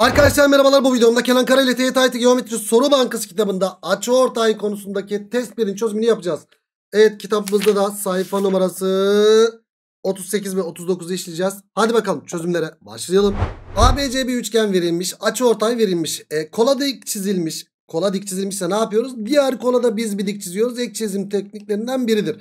Arkadaşlar merhabalar bu videomda Kenan Kara ile TYT Geometri Soru Bankası kitabında açı ortay konusundaki test birin çözümünü yapacağız. Evet kitabımızda da sayfa numarası 38 ve 39'u işleyeceğiz. Hadi bakalım çözümlere başlayalım. ABC bir üçgen verilmiş, açı ortay verilmiş, e, kola dik çizilmiş. Kola dik çizilmişse ne yapıyoruz? Diğer kolada biz bir dik çiziyoruz. Ek çizim tekniklerinden biridir.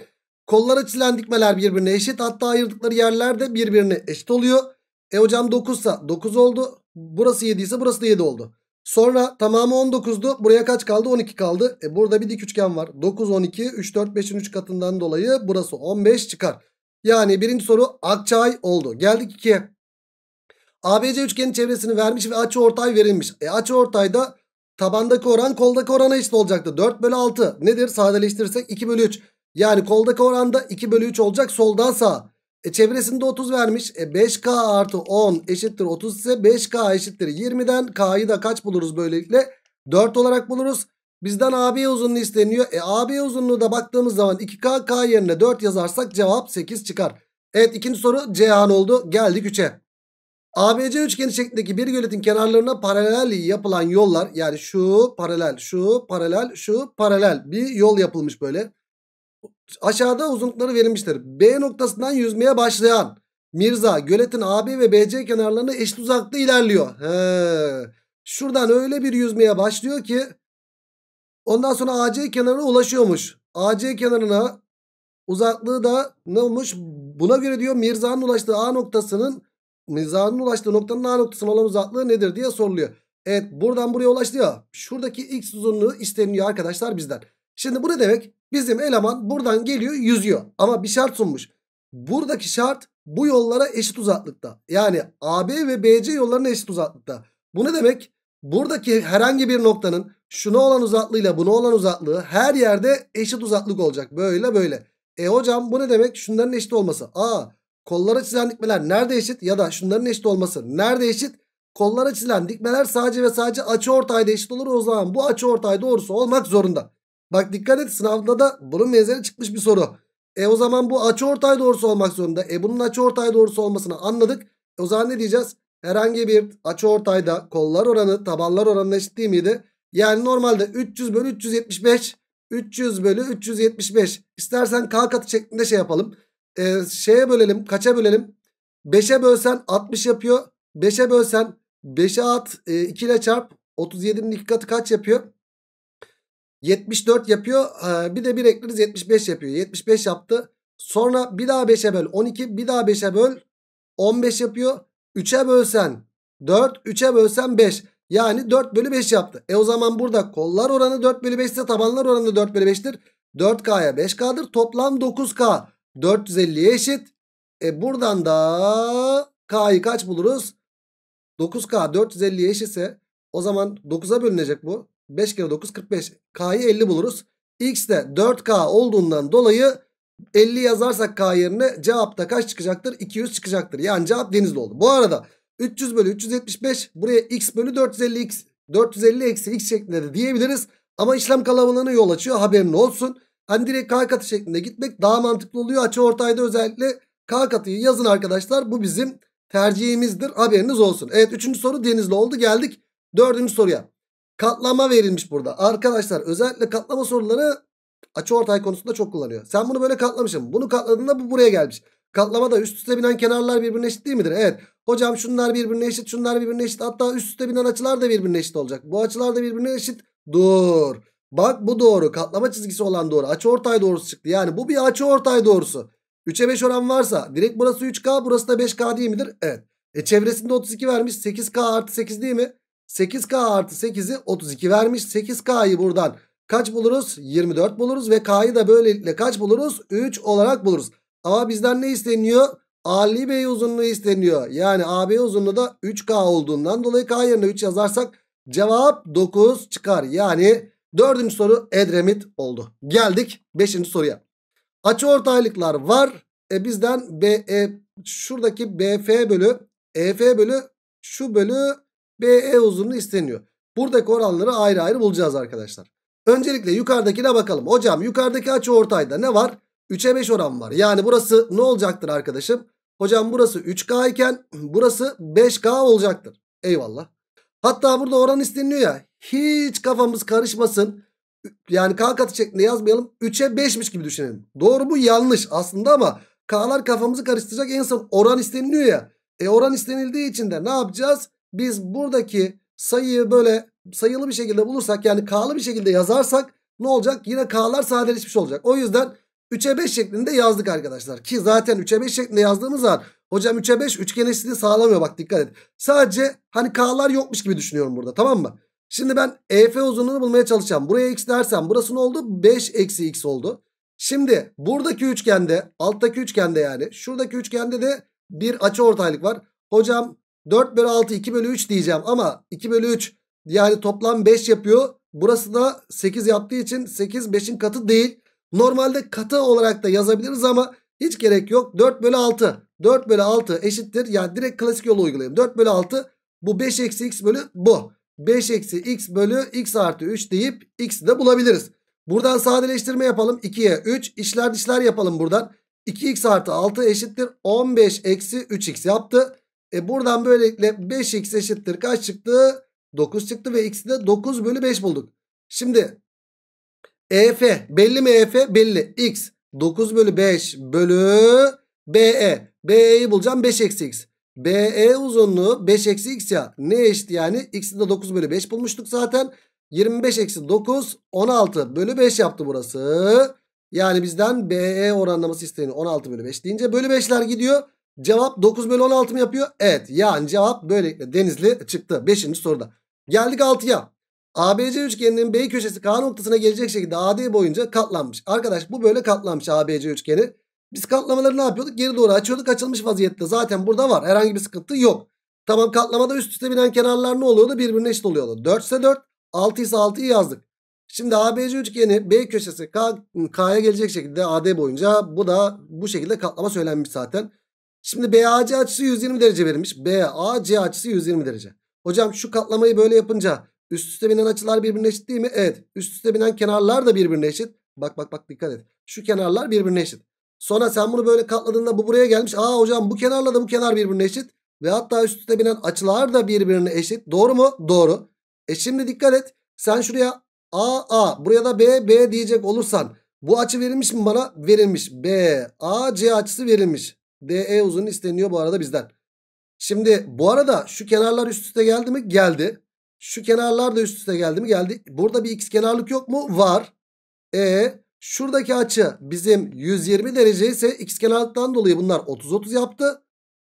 Kollara çizilen dikmeler birbirine eşit. Hatta ayırdıkları yerler de birbirine eşit oluyor. E hocam 9 ise 9 oldu. Burası 7 ise burası da 7 oldu. Sonra tamamı 19'du. Buraya kaç kaldı? 12 kaldı. E burada bir dik üçgen var. 9, 12, 3, 4, 5'in 3 katından dolayı burası 15 çıkar. Yani birinci soru Akçay oldu. Geldik 2'ye. ABC üçgenin çevresini vermiş ve açı ortay verilmiş. E açı ortayda tabandaki oran koldaki orana eşit olacaktı. 4 bölü 6 nedir? Sadeleştirirsek 2 bölü 3. Yani koldaki oranda 2 bölü 3 olacak soldan sağa. E çevresinde 30 vermiş. E 5K artı 10 eşittir 30 ise 5K eşittir 20'den K'yı da kaç buluruz böylelikle? 4 olarak buluruz. Bizden AB uzunluğu isteniyor. E AB uzunluğu da baktığımız zaman 2K K yerine 4 yazarsak cevap 8 çıkar. Evet ikinci soru Cihan oldu. Geldik 3'e. ABC üçgeni şeklindeki bir göletin kenarlarına paralel yapılan yollar yani şu paralel şu paralel şu paralel bir yol yapılmış böyle. Aşağıda uzunlukları verilmiştir. B noktasından yüzmeye başlayan Mirza göletin AB ve BC kenarlarını eşit uzakta ilerliyor. He. Şuradan öyle bir yüzmeye başlıyor ki ondan sonra AC kenarına ulaşıyormuş. AC kenarına uzaklığı da ne olmuş? Buna göre diyor Mirza'nın ulaştığı A noktasının Mirza'nın ulaştığı noktanın A noktasına olan uzaklığı nedir diye soruluyor. Evet buradan buraya ulaştı ya. Şuradaki x uzunluğu isteniyor arkadaşlar bizden. Şimdi bu ne demek? Bizim eleman buradan geliyor yüzüyor. Ama bir şart sunmuş. Buradaki şart bu yollara eşit uzaklıkta. Yani AB ve BC yollarına eşit uzaklıkta. Bu ne demek? Buradaki herhangi bir noktanın şuna olan uzaklığıyla buna olan uzaklığı her yerde eşit uzaklık olacak. Böyle böyle. E hocam bu ne demek? Şunların eşit olması. Aa, kollara çizilen dikmeler nerede eşit? Ya da şunların eşit olması nerede eşit? Kollara çizilen dikmeler sadece ve sadece açı ortayda eşit olur. O zaman bu açı ortay doğrusu olmak zorunda. Bak dikkat et sınavda da bunun benzeri çıkmış bir soru. E o zaman bu açı ortay doğrusu olmak zorunda. E bunun açı ortay doğrusu olmasını anladık. E o zaman ne diyeceğiz? Herhangi bir açı ortayda kollar oranı tabanlar oranına eşit değil miydi? Yani normalde 300 bölü 375 300 bölü 375 İstersen k katı şeklinde şey yapalım. E, şeye bölelim kaça bölelim? 5'e bölsen 60 yapıyor. 5'e bölsen 5'e at e, 2 ile çarp 37'nin 2 katı kaç yapıyor? 74 yapıyor. Ee, bir de bir ekleriz 75 yapıyor. 75 yaptı. Sonra bir daha 5'e böl 12. Bir daha 5'e böl 15 yapıyor. 3'e bölsen 4. 3'e bölsen 5. Yani 4 bölü 5 yaptı. E o zaman burada kollar oranı 4 bölü 5 ise tabanlar oranı 4 bölü 5'tir. 4K'ya 5K'dır. Toplam 9K. 450'ye eşit. E buradan da K'yı kaç buluruz? 9K 450'ye eşitse o zaman 9'a bölünecek bu. 5 kere 9 45. K'yı 50 buluruz. X de 4K olduğundan dolayı 50 yazarsak K yerine cevapta kaç çıkacaktır? 200 çıkacaktır. Yani cevap denizli oldu. Bu arada 300 bölü 375 buraya x bölü 450 x 450 eksi x şeklinde de diyebiliriz. Ama işlem kalabalığına yol açıyor haberin olsun. Hani direkt k katı şeklinde gitmek daha mantıklı oluyor. Açı ortayda özellikle k katıyı yazın arkadaşlar. Bu bizim tercihimizdir haberiniz olsun. Evet 3. soru denizli oldu geldik 4. soruya. Katlama verilmiş burada. Arkadaşlar özellikle katlama soruları açı ortay konusunda çok kullanıyor. Sen bunu böyle katlamışsın. Bunu katladığında bu buraya gelmiş. Katlamada üst üste binen kenarlar birbirine eşit değil midir? Evet. Hocam şunlar birbirine eşit, şunlar birbirine eşit. Hatta üst üste binen açılar da birbirine eşit olacak. Bu açılar da birbirine eşit. Dur. Bak bu doğru. Katlama çizgisi olan doğru. Açı ortay doğrusu çıktı. Yani bu bir açı ortay doğrusu. 3'e 5 oran varsa direkt burası 3K burası da 5K değil midir? Evet. E çevresinde 32 vermiş. 8K artı 8 değil mi? 8K artı 8'i 32 vermiş. 8K'yı buradan kaç buluruz? 24 buluruz ve K'yı da böylelikle kaç buluruz? 3 olarak buluruz. Ama bizden ne isteniyor? Ali Bey uzunluğu isteniyor. Yani AB uzunluğu da 3K olduğundan dolayı K yerine 3 yazarsak cevap 9 çıkar. Yani dördüncü soru Edremit oldu. Geldik beşinci soruya. Açı ortaylıklar var. E bizden B, e, şuradaki BF bölü EF bölü şu bölü BE uzunluğu isteniyor. Buradaki oranları ayrı ayrı bulacağız arkadaşlar. Öncelikle yukarıdakine bakalım. Hocam yukarıdaki açı ortayda ne var? 3'e 5 oran var. Yani burası ne olacaktır arkadaşım? Hocam burası 3K iken burası 5K olacaktır. Eyvallah. Hatta burada oran isteniliyor ya. Hiç kafamız karışmasın. Yani K katı şeklinde yazmayalım. 3'e 5'miş gibi düşünelim. Doğru mu? Yanlış aslında ama K'lar kafamızı karıştıracak en son oran isteniliyor ya. E oran istenildiği için de ne yapacağız? biz buradaki sayıyı böyle sayılı bir şekilde bulursak yani k'lı bir şekilde yazarsak ne olacak? Yine k'lar sadeleşmiş olacak. O yüzden 3'e 5 şeklinde yazdık arkadaşlar. Ki zaten 3'e 5 şeklinde yazdığımız an hocam 3'e 5 üçgen eşitliği sağlamıyor bak dikkat et. Sadece hani k'lar yokmuş gibi düşünüyorum burada tamam mı? Şimdi ben EF uzunluğunu bulmaya çalışacağım. Buraya x dersem burası ne oldu? 5 eksi x oldu. Şimdi buradaki üçgende alttaki üçgende yani şuradaki üçgende de bir açı ortaylık var. Hocam 4 bölü 6 2 bölü 3 diyeceğim ama 2 bölü 3 yani toplam 5 yapıyor. Burası da 8 yaptığı için 8 5'in katı değil. Normalde katı olarak da yazabiliriz ama hiç gerek yok. 4 bölü 6. 4 bölü 6 eşittir. Yani direkt klasik yolu uygulayayım. 4 bölü 6 bu 5 eksi x bölü bu. 5 eksi x bölü x artı 3 deyip x'i de bulabiliriz. Buradan sadeleştirme yapalım. 2'ye 3 işler dişler yapalım buradan. 2x artı 6 eşittir. 15 eksi 3x yaptı. E buradan böylelikle 5x eşittir kaç çıktı? 9 çıktı ve x'i de 9 bölü 5 bulduk. Şimdi EF belli mi EF? Belli. X 9 bölü 5 bölü BE. BE'yi bulacağım 5 eksi x. BE uzunluğu 5 eksi x ya. Ne eşit yani? X'i de 9 bölü 5 bulmuştuk zaten. 25 eksi 9 16 bölü 5 yaptı burası. Yani bizden BE oranlaması isteniyor. 16 bölü 5 deyince bölü 5'ler gidiyor. Cevap 9 bölü 16 mı yapıyor? Evet. Yani cevap böyle Denizli çıktı. 5. soruda. Geldik 6'ya. ABC üçgeninin B köşesi K noktasına gelecek şekilde AD boyunca katlanmış. Arkadaş bu böyle katlanmış ABC üçgeni. Biz katlamaları ne yapıyorduk? Geri doğru açıyorduk. Açılmış vaziyette. Zaten burada var. Herhangi bir sıkıntı yok. Tamam katlamada üst üste binen kenarlar ne oluyordu? Birbirine eşit oluyordu. 4 ise 4. 6 ise 6'yı yazdık. Şimdi ABC üçgeni B köşesi K, K'ya gelecek şekilde AD boyunca bu da bu şekilde katlama söylenmiş zaten. Şimdi BAC açısı 120 derece verilmiş. BAC açısı 120 derece. Hocam şu katlamayı böyle yapınca üst üste binen açılar birbirine eşit değil mi? Evet. Üst üste binen kenarlar da birbirine eşit. Bak bak bak dikkat et. Şu kenarlar birbirine eşit. Sonra sen bunu böyle katladığında bu buraya gelmiş. Aa hocam bu kenarla da bu kenar birbirine eşit. Ve hatta üst üste binen açılar da birbirine eşit. Doğru mu? Doğru. E şimdi dikkat et. Sen şuraya A A buraya da B B diyecek olursan bu açı verilmiş mi bana? Verilmiş. B A C açısı verilmiş. DE uzun isteniyor bu arada bizden. Şimdi bu arada şu kenarlar üst üste geldi mi? Geldi. Şu kenarlar da üst üste geldi mi? Geldi. Burada bir x kenarlık yok mu? Var. E şuradaki açı bizim 120 derece ise x kenarlıktan dolayı bunlar 30-30 yaptı.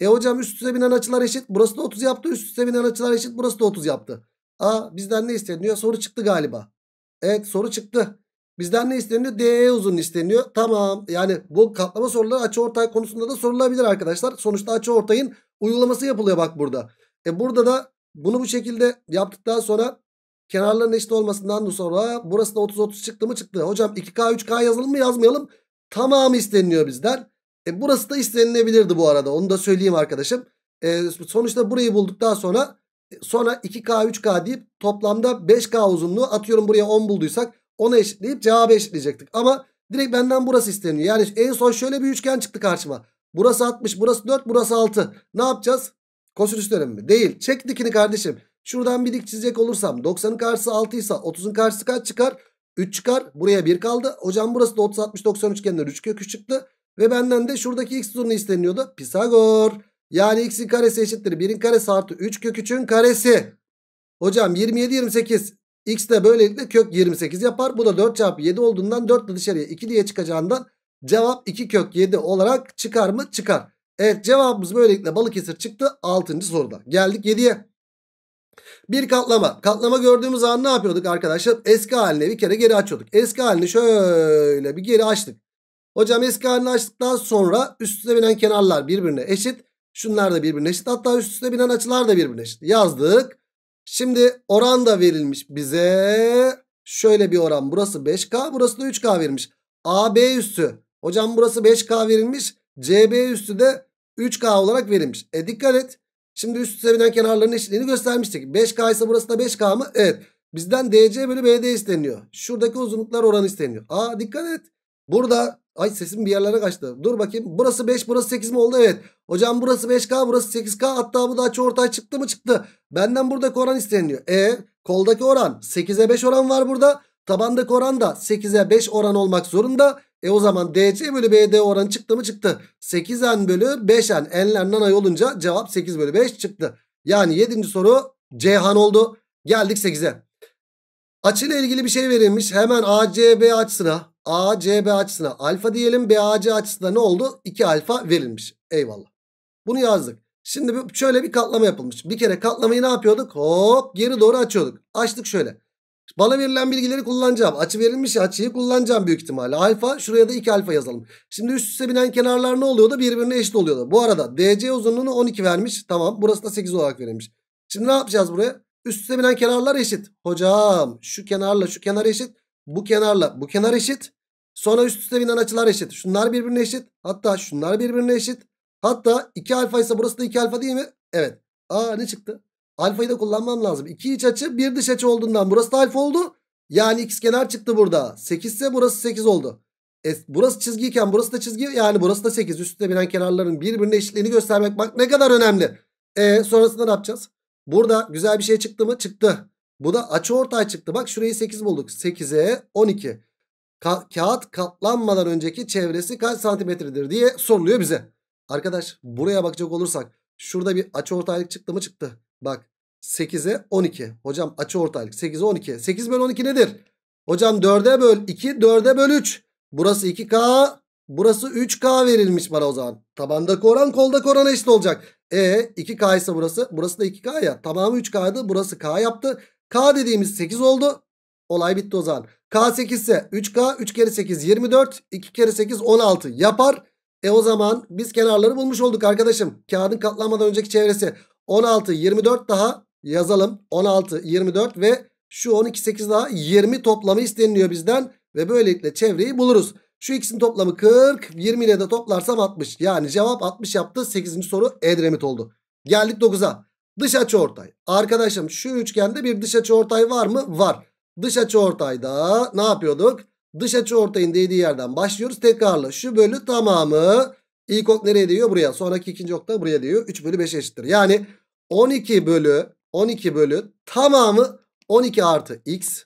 E hocam üst üste binen açılar eşit. Burası da 30 yaptı. Üst üste binen açılar eşit. Burası da 30 yaptı. Aa bizden ne isteniyor? Soru çıktı galiba. Evet soru çıktı. Bizden ne isteniyor? DE uzun isteniyor. Tamam. Yani bu katlama soruları açı ortay konusunda da sorulabilir arkadaşlar. Sonuçta açı ortayın uygulaması yapılıyor bak burada. E burada da bunu bu şekilde yaptıktan sonra kenarların eşit olmasından sonra burası da 30-30 çıktı mı çıktı. Hocam 2K 3K yazalım mı yazmayalım. Tamam isteniliyor bizden. E burası da istenilebilirdi bu arada. Onu da söyleyeyim arkadaşım. E sonuçta burayı bulduktan sonra e sonra 2K 3K deyip toplamda 5K uzunluğu atıyorum buraya 10 bulduysak onu eşitleyip cevabı eşitleyecektik. Ama direkt benden burası isteniyor. Yani en son şöyle bir üçgen çıktı karşıma. Burası 60, burası 4, burası 6. Ne yapacağız? Kosinüs dönemi mi? Değil. Çek dikini kardeşim. Şuradan bir dik çizecek olursam 90'ın karşısı 6 ise 30'un karşısı kaç çıkar? 3 çıkar. Buraya 1 kaldı. Hocam burası da 30 60 90 üçgeninden 3 kökü çıktı. Ve benden de şuradaki x uzunluğu isteniliyordu. Pisagor. Yani x'in karesi eşittir 1'in karesi artı 3 kök 3'ün karesi. Hocam 27 28 X de böylelikle kök 28 yapar. Bu da 4 çarpı 7 olduğundan 4 ile dışarıya 2 diye çıkacağından cevap 2 kök 7 olarak çıkar mı? Çıkar. Evet cevabımız böylelikle Balıkesir çıktı 6. soruda. Geldik 7'ye. Bir katlama. Katlama gördüğümüz an ne yapıyorduk arkadaşlar? Eski haline bir kere geri açıyorduk. Eski halini şöyle bir geri açtık. Hocam eski halini açtıktan sonra üstüne binen kenarlar birbirine eşit. Şunlar da birbirine eşit. Hatta üst üste binen açılar da birbirine eşit. Yazdık. Şimdi oran da verilmiş bize. Şöyle bir oran. Burası 5K burası da 3K verilmiş. AB üssü. Hocam burası 5K verilmiş. CB üssü de 3K olarak verilmiş. E dikkat et. Şimdi üst üste kenarların eşitliğini göstermiştik. 5K ise burası da 5K mı? Evet. Bizden DC bölü BD isteniyor. Şuradaki uzunluklar oranı isteniyor. Aa dikkat et. Burada ay sesim bir yerlere kaçtı. Dur bakayım. Burası 5 burası 8 mi oldu? Evet. Hocam burası 5K burası 8K hatta bu da açıortay çıktı mı çıktı. Benden buradaki oran isteniliyor. E koldaki oran 8'e 5 oran var burada. Tabandaki oran da 8'e 5 oran olmak zorunda. E o zaman DC bölü BD oranı çıktı mı çıktı. 8N bölü 5N. N'ler nanay olunca cevap 8 bölü 5 çıktı. Yani 7. soru Ceyhan oldu. Geldik 8'e. Açıyla ilgili bir şey verilmiş. Hemen ACB açısına, ACB açısına alfa diyelim. BAC açısına ne oldu? 2 alfa verilmiş. Eyvallah. Bunu yazdık. Şimdi şöyle bir katlama yapılmış. Bir kere katlamayı ne yapıyorduk? Hop geri doğru açıyorduk. Açtık şöyle. Bana verilen bilgileri kullanacağım. Açı verilmiş açıyı kullanacağım büyük ihtimalle. Alfa şuraya da 2 alfa yazalım. Şimdi üst üste binen kenarlar ne oluyordu? Birbirine eşit oluyordu. Bu arada DC uzunluğunu 12 vermiş. Tamam burası da 8 olarak verilmiş. Şimdi ne yapacağız buraya? Üstüne binen kenarlar eşit. Hocam şu kenarla şu kenar eşit. Bu kenarla bu kenar eşit. Sonra üst üste binen açılar eşit. Şunlar birbirine eşit. Hatta şunlar birbirine eşit. Hatta 2 alfa ise burası da 2 alfa değil mi? Evet. Aa ne çıktı? Alfayı da kullanmam lazım. 2 iç açı 1 dış açı olduğundan burası da alfa oldu. Yani x kenar çıktı burada. 8 ise burası 8 oldu. E, burası çizgiyken burası da çizgi yani burası da 8. Üstüne binen kenarların birbirine eşitliğini göstermek bak ne kadar önemli. E, sonrasında ne yapacağız? Burada güzel bir şey çıktı mı? Çıktı. Bu da açı ortay çıktı. Bak şurayı 8 bulduk. 8'e 12. Ka kağıt katlanmadan önceki çevresi kaç santimetredir diye soruluyor bize. Arkadaş buraya bakacak olursak şurada bir açı ortaylık çıktı mı? Çıktı. Bak 8'e 12. Hocam açı ortaylık 8'e 12. 8 bölü 12 nedir? Hocam 4'e böl 2, 4'e böl 3. Burası 2K, burası 3K verilmiş bana o zaman. Tabandaki oran koldaki orana eşit olacak. E 2K ise burası. Burası da 2K ya. Tamamı 3K'ydı. Burası K yaptı. K dediğimiz 8 oldu. Olay bitti o zaman. K8 ise 3K. 3 kere 8 24. 2 kere 8 16 yapar. E o zaman biz kenarları bulmuş olduk arkadaşım. Kağıdın katlanmadan önceki çevresi. 16 24 daha yazalım. 16 24 ve şu 12 8 daha 20 toplamı isteniliyor bizden. Ve böylelikle çevreyi buluruz. Şu ikisinin toplamı 40. 20 ile de toplarsam 60. Yani cevap 60 yaptı. 8. soru Edremit oldu. Geldik 9'a. Dış açıortay. Arkadaşım şu üçgende bir dış açıortay var mı? Var. Dış açıortayda ne yapıyorduk? Dış açıortayın değdiği yerden başlıyoruz. Tekrarla şu bölü tamamı ilk ok nereye değiyor? Buraya. Sonraki ikinci ok da buraya değiyor. 3 bölü 5 eşittir. Yani 12 bölü 12 bölü tamamı 12 artı x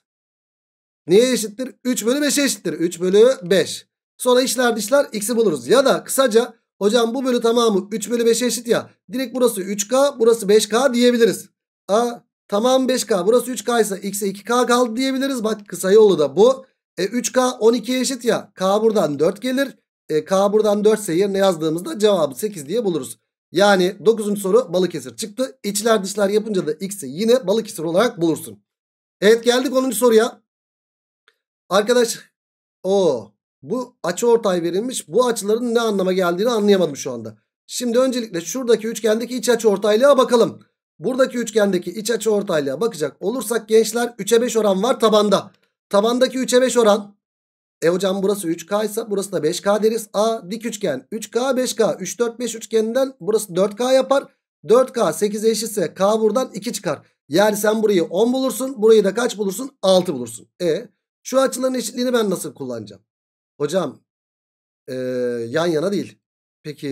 Neye eşittir? 3 bölü 5'e eşittir. 3 bölü 5. Sonra işler dişler x'i buluruz. Ya da kısaca hocam bu bölü tamamı 3 bölü 5'e eşit ya. Direkt burası 3k burası 5k diyebiliriz. A tamam 5k burası 3k ise x'e 2k kaldı diyebiliriz. Bak kısa yolu da bu. E 3k 12'ye eşit ya. K buradan 4 gelir. E, K buradan 4 ise yerine yazdığımızda cevabı 8 diye buluruz. Yani 9. soru Balıkesir çıktı. İçler dışlar yapınca da X'i yine Balıkesir olarak bulursun. Evet geldik 10. soruya. Arkadaş o bu açı ortay verilmiş. Bu açıların ne anlama geldiğini anlayamadım şu anda. Şimdi öncelikle şuradaki üçgendeki iç açı ortaylığa bakalım. Buradaki üçgendeki iç açı ortaylığa bakacak olursak gençler 3'e 5 oran var tabanda. Tabandaki 3'e 5 oran. E hocam burası 3K ise burası da 5K deriz. A dik üçgen 3K 5K 3 4 5 üçgeninden burası 4K yapar. 4K 8 eşitse K buradan 2 çıkar. Yani sen burayı 10 bulursun. Burayı da kaç bulursun? 6 bulursun. E şu açıların eşitliğini ben nasıl kullanacağım? Hocam ee, yan yana değil. Peki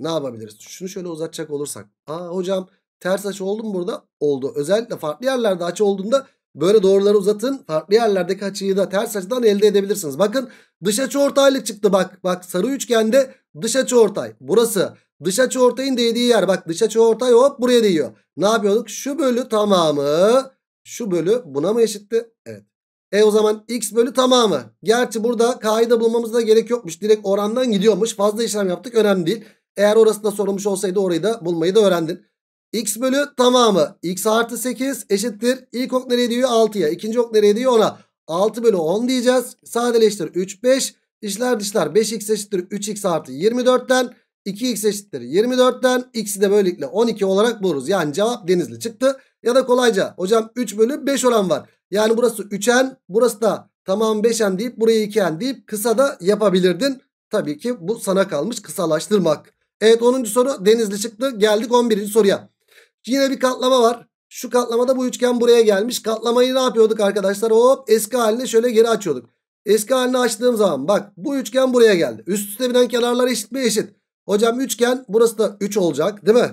ne yapabiliriz? Şunu şöyle uzatacak olursak. Aa hocam ters açı oldu mu burada? Oldu. Özellikle farklı yerlerde açı olduğunda böyle doğruları uzatın. Farklı yerlerdeki açıyı da ters açıdan elde edebilirsiniz. Bakın dış açı ortaylık çıktı bak. Bak sarı üçgende dış açı ortay. Burası dış açı ortayın değdiği yer. Bak dış açı ortay hop buraya değiyor. Ne yapıyorduk? Şu bölü tamamı şu bölü buna mı eşitti? Evet. E o zaman x bölü tamamı. Gerçi burada k'yı da bulmamıza gerek yokmuş. Direkt orandan gidiyormuş. Fazla işlem yaptık önemli değil. Eğer orası da sorulmuş olsaydı orayı da bulmayı da öğrendin. x bölü tamamı. x artı 8 eşittir. İlk ok nereye diyor? 6'ya. İkinci ok nereye diyor? 10'a. 6 bölü 10 diyeceğiz. Sadeleştir 3, 5. İşler dışlar 5x eşittir 3x artı 24'ten. 2x eşittir 24'ten. x'i de böylelikle 12 olarak buluruz. Yani cevap denizli çıktı. Ya da kolayca hocam 3 bölü 5 oran var. Yani burası 3n burası da tamam 5n deyip burayı 2n deyip kısa da yapabilirdin. Tabii ki bu sana kalmış kısalaştırmak. Evet 10. soru denizli çıktı. Geldik 11. soruya. Yine bir katlama var. Şu katlamada bu üçgen buraya gelmiş. Katlamayı ne yapıyorduk arkadaşlar? Hop eski haline şöyle geri açıyorduk. Eski halini açtığım zaman bak bu üçgen buraya geldi. Üst üste binen kenarlar eşit mi eşit. Hocam üçgen burası da 3 olacak değil mi?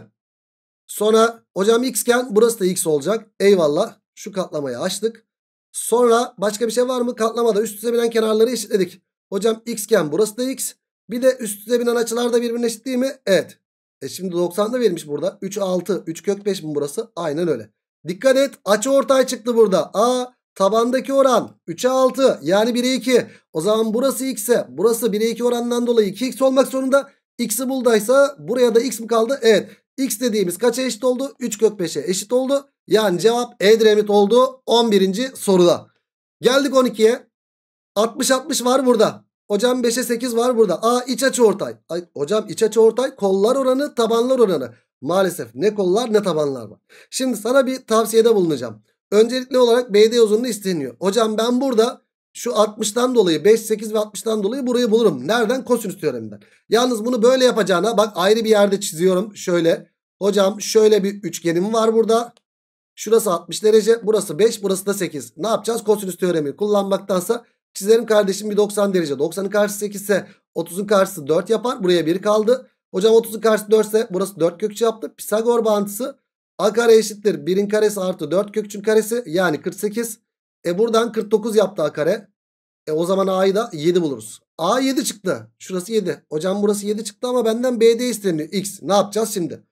Sonra hocam xken burası da x olacak. Eyvallah şu katlamayı açtık. Sonra başka bir şey var mı? Katlamada üst üste binen kenarları eşitledik. Hocam xken burası da x. Bir de üst üste binen açılar da birbirine eşit değil mi? Evet. E şimdi 90 da verilmiş burada. 3 6 3 kök 5 mi burası? Aynen öyle. Dikkat et açı ortay çıktı burada. A tabandaki oran 3'e 6 yani 1'e 2. O zaman burası x'e burası 1'e 2 oranından dolayı 2x olmak zorunda. X'i buldaysa buraya da x mi kaldı? Evet. X dediğimiz kaça eşit oldu? 3 kök 5'e eşit oldu. Yani cevap E Edremit oldu 11. soruda. Geldik 12'ye. 60-60 var burada. Hocam 5'e 8 var burada. A iç açı ortay. Ay, hocam iç açı ortay kollar oranı tabanlar oranı. Maalesef ne kollar ne tabanlar var. Şimdi sana bir tavsiyede bulunacağım. Öncelikli olarak BD uzunluğu isteniyor. Hocam ben burada şu 60'dan dolayı 5, 8 ve 60'dan dolayı burayı bulurum. Nereden? Kosinüs teoreminden. Yalnız bunu böyle yapacağına bak ayrı bir yerde çiziyorum. Şöyle. Hocam şöyle bir üçgenim var burada. Şurası 60 derece. Burası 5. Burası da 8. Ne yapacağız? Kosinüs teoremi kullanmaktansa çizerim kardeşim bir 90 derece. 90'ın karşısı 8 ise 30'un karşısı 4 yapar. Buraya 1 kaldı. Hocam 30'un karşısı 4 ise burası 4 kökçü yaptı. Pisagor bağıntısı a kare eşittir 1'in karesi artı 4 kökçün karesi yani 48. E buradan 49 yaptı a kare. E o zaman a'yı da 7 buluruz. a 7 çıktı. Şurası 7. Hocam burası 7 çıktı ama benden BD isteniyor. x ne yapacağız şimdi?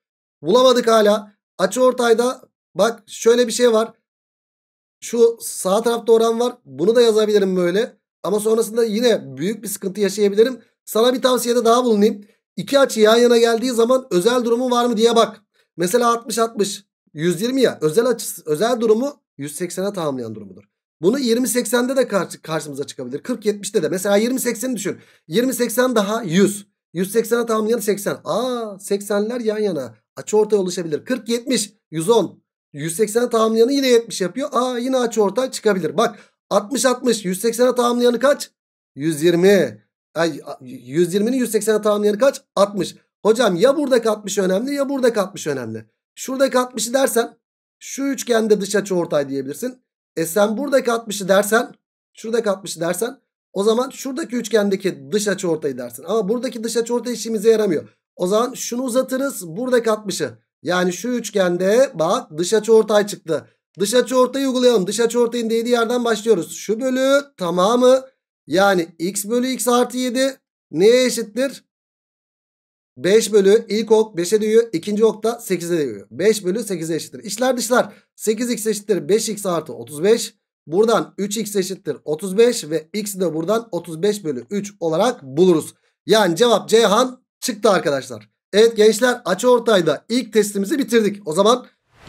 Bulamadık hala. Açı ortayda bak şöyle bir şey var. Şu sağ tarafta oran var. Bunu da yazabilirim böyle. Ama sonrasında yine büyük bir sıkıntı yaşayabilirim. Sana bir tavsiyede daha bulunayım. İki açı yan yana geldiği zaman özel durumu var mı diye bak. Mesela 60-60. 120 ya özel açısı, özel durumu 180'e tamamlayan durumudur. Bunu 20-80'de de karşımıza çıkabilir. 40-70'de de. Mesela 20-80'i düşün. 20-80 daha 100. 180'e tamamlayan 80. Aa 80'ler yan yana. Açı ortaya oluşabilir. 40-70. 110. 180'e tamamlayanı yine 70 yapıyor. Aa yine açı ortaya çıkabilir. Bak 60-60. 180'e tamamlayanı kaç? 120. Ay, 120'nin 180'e tamamlayanı kaç? 60. Hocam ya buradaki 60 önemli ya buradaki 60 önemli. Şuradaki 60'ı dersen şu üçgende dış açı ortay diyebilirsin. E sen buradaki 60'ı dersen şuradaki 60'ı dersen o zaman şuradaki üçgendeki dış açı ortayı dersin. Ama buradaki dış açı ortay işimize yaramıyor. O zaman şunu uzatırız buradaki 60'ı. Yani şu üçgende bak dış açı ortay çıktı. Dış açı ortayı uygulayalım. Dış açı ortayın değdiği yerden başlıyoruz. Şu bölü tamamı yani x bölü x artı 7 neye eşittir? 5 bölü ilk ok 5'e değiyor. ikinci ok da 8'e değiyor. 5 bölü 8'e eşittir. İşler dışlar 8x eşittir 5x artı 35. Buradan 3x eşittir 35 ve x'i de buradan 35 bölü 3 olarak buluruz. Yani cevap Ceyhan çıktı arkadaşlar. Evet gençler açı ortayda ilk testimizi bitirdik. O zaman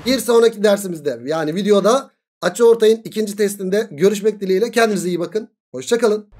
bir sonraki dersimizde yani videoda açı ortayın ikinci testinde görüşmek dileğiyle kendinize iyi bakın. Hoşçakalın.